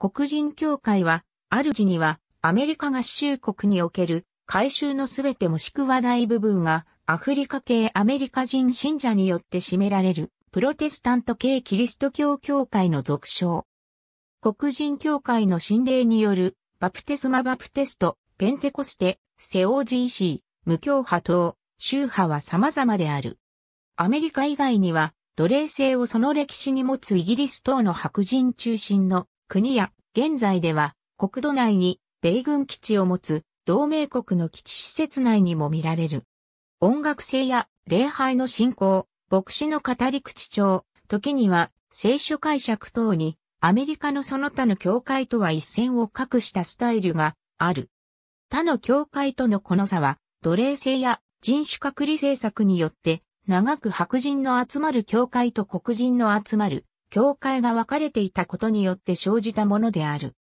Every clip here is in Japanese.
黒人協会は、主には、アメリカ合衆国における、改修のすべてもしくは大部分が、アフリカ系アメリカ人信者によって占められる、プロテスタント系キリスト教協会の俗称。黒人協会の神霊による、バプテスマ・バプテスト、ペンテコステ、セオージーシー、無教派等、宗派は様々である。アメリカ以外には、奴隷制をその歴史に持つイギリス等の白人中心の国や現在では国土内に米軍基地を持つ同盟国の基地施設内にも見られる。音楽性や礼拝の信仰、牧師の語り口調、時には聖書解釈等にアメリカのその他の教会とは一線を画したスタイルがある。他の教会とのこの差は奴隷制や人種隔離政策によって長く白人の集まる教会と黒人の集まる教会が分かれていたことによって生じたものである。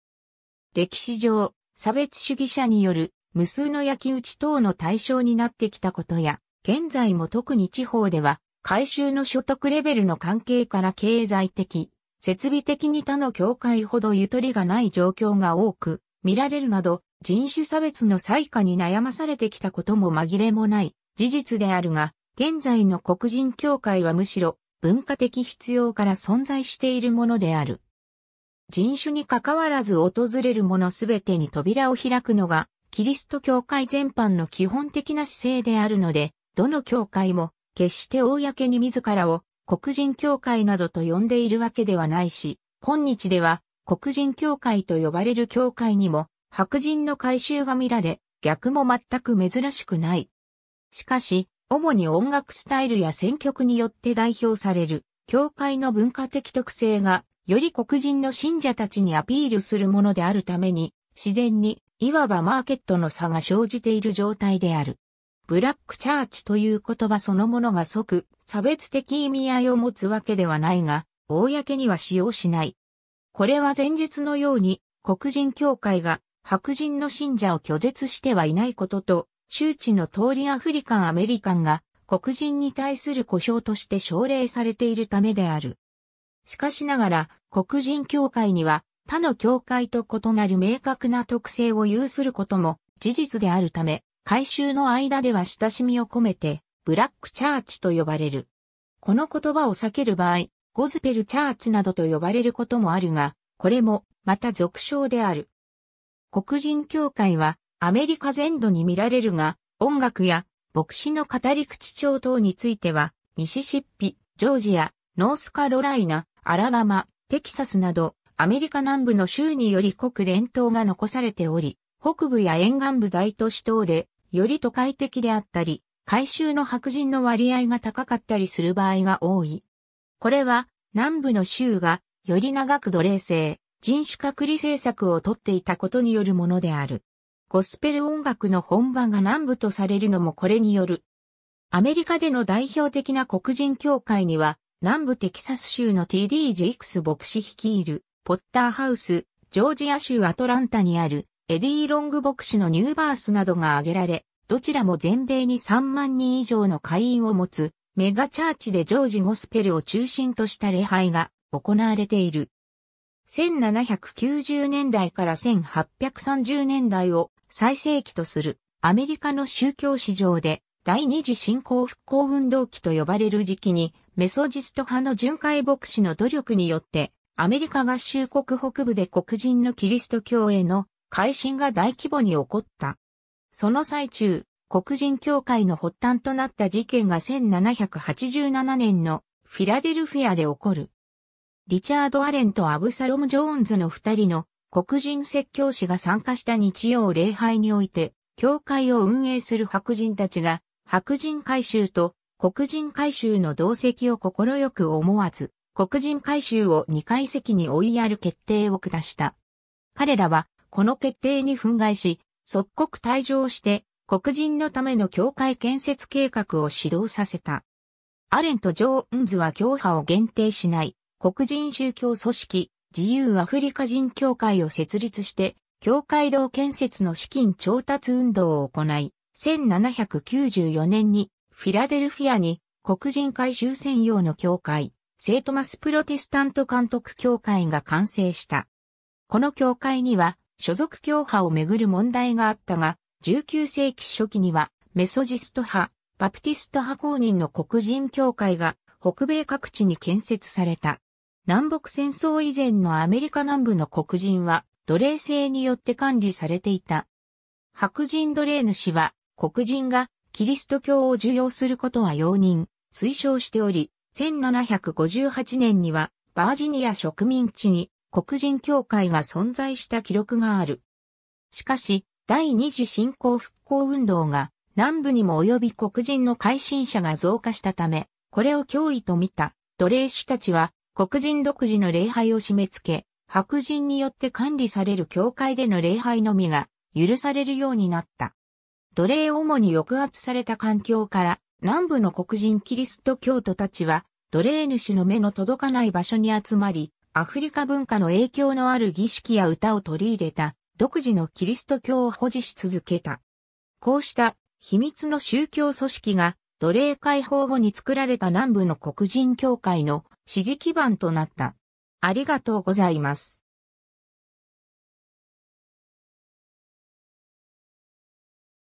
歴史上、差別主義者による無数の焼き打ち等の対象になってきたことや、現在も特に地方では、改修の所得レベルの関係から経済的、設備的に他の教会ほどゆとりがない状況が多く、見られるなど、人種差別の再下に悩まされてきたことも紛れもない事実であるが、現在の黒人教会はむしろ文化的必要から存在しているものである。人種に関わらず訪れるものすべてに扉を開くのが、キリスト教会全般の基本的な姿勢であるので、どの教会も決して公に自らを黒人教会などと呼んでいるわけではないし、今日では黒人教会と呼ばれる教会にも白人の改宗が見られ、逆も全く珍しくない。しかし、主に音楽スタイルや選曲によって代表される、教会の文化的特性が、より黒人の信者たちにアピールするものであるために、自然に、いわばマーケットの差が生じている状態である。ブラックチャーチという言葉そのものが即、差別的意味合いを持つわけではないが、公には使用しない。これは前日のように、黒人協会が白人の信者を拒絶してはいないことと、周知の通りアフリカンアメリカンが黒人に対する故障として奨励されているためである。しかしながら黒人協会には他の協会と異なる明確な特性を有することも事実であるため、改修の間では親しみを込めて、ブラックチャーチと呼ばれる。この言葉を避ける場合、ゴズペルチャーチなどと呼ばれることもあるが、これもまた俗称である。黒人協会はアメリカ全土に見られるが、音楽や牧師の語り口調等については、ミシシッピ、ジョージア、ノースカロライナ、アラバマ、テキサスなど、アメリカ南部の州により濃く伝統が残されており、北部や沿岸部大都市等で、より都会的であったり、回収の白人の割合が高かったりする場合が多い。これは、南部の州が、より長く奴隷制、人種隔離政策をとっていたことによるものである。ゴスペル音楽の本場が南部とされるのもこれによる。アメリカでの代表的な黒人協会には、南部テキサス州の TD ジェイクス牧師率いる、ポッターハウス、ジョージア州アトランタにある、エディ・ロング牧師のニューバースなどが挙げられ、どちらも全米に3万人以上の会員を持つ、メガチャーチでジョージ・ゴスペルを中心とした礼拝が行われている。1790年代から1830年代を最盛期とするアメリカの宗教史上で第二次新興復興運動期と呼ばれる時期にメソジスト派の巡回牧師の努力によってアメリカ合衆国北部で黒人のキリスト教への改新が大規模に起こった。その最中、黒人教会の発端となった事件が1787年のフィラデルフィアで起こる。リチャード・アレンとアブサロム・ジョーンズの二人の黒人説教師が参加した日曜礼拝において、教会を運営する白人たちが、白人改修と黒人改修の同席を快く思わず、黒人改修を2階席に追いやる決定を下した。彼らは、この決定に憤慨し、即刻退場して、黒人のための教会建設計画を指導させた。アレンとジョーンズは教派を限定しない、黒人宗教組織、自由アフリカ人協会を設立して、協会堂建設の資金調達運動を行い、1794年にフィラデルフィアに黒人改修専用の協会、セイトマスプロテスタント監督協会が完成した。この協会には所属教派をめぐる問題があったが、19世紀初期にはメソジスト派、バプティスト派公認の黒人協会が北米各地に建設された。南北戦争以前のアメリカ南部の黒人は奴隷制によって管理されていた。白人奴隷主は黒人がキリスト教を受容することは容認、推奨しており、1758年にはバージニア植民地に黒人教会が存在した記録がある。しかし、第二次振興復興運動が南部にも及び黒人の改新者が増加したため、これを脅威と見た奴隷主たちは黒人独自の礼拝を締め付け、白人によって管理される教会での礼拝のみが許されるようになった。奴隷主に抑圧された環境から南部の黒人キリスト教徒たちは奴隷主の目の届かない場所に集まり、アフリカ文化の影響のある儀式や歌を取り入れた独自のキリスト教を保持し続けた。こうした秘密の宗教組織が奴隷解放後に作られた南部の黒人教会の支持基盤となった。ありがとうございます。